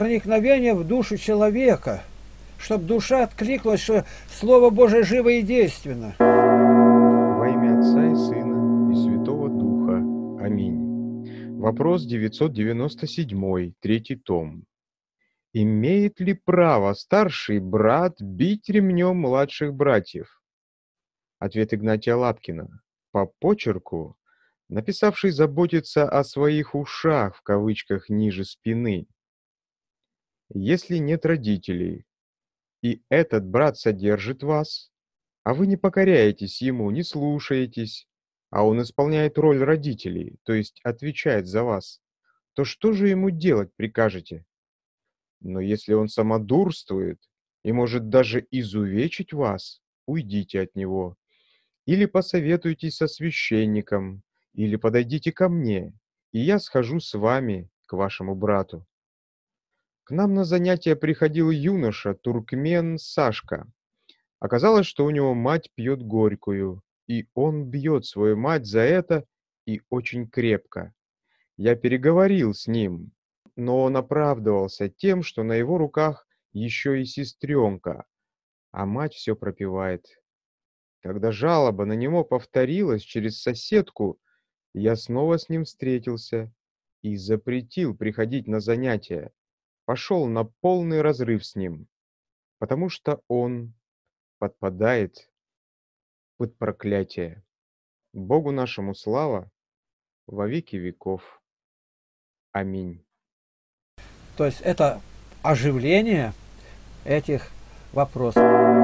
проникновение в душу человека, чтобы душа откликнулась, что Слово Божие живо и действенно. Во имя Отца и Сына и Святого Духа. Аминь. Вопрос 997, третий том. Имеет ли право старший брат бить ремнем младших братьев? Ответ Игнатия Лапкина. По почерку написавший заботится о своих ушах в кавычках ниже спины если нет родителей, и этот брат содержит вас, а вы не покоряетесь ему, не слушаетесь, а он исполняет роль родителей, то есть отвечает за вас, то что же ему делать прикажете? Но если он самодурствует и может даже изувечить вас, уйдите от него. Или посоветуйтесь со священником, или подойдите ко мне, и я схожу с вами к вашему брату. К нам на занятия приходил юноша, туркмен Сашка. Оказалось, что у него мать пьет горькую, и он бьет свою мать за это и очень крепко. Я переговорил с ним, но он оправдывался тем, что на его руках еще и сестренка, а мать все пропивает. Когда жалоба на него повторилась через соседку, я снова с ним встретился и запретил приходить на занятия пошел на полный разрыв с ним, потому что он подпадает под проклятие. Богу нашему слава во веки веков. Аминь. То есть это оживление этих вопросов.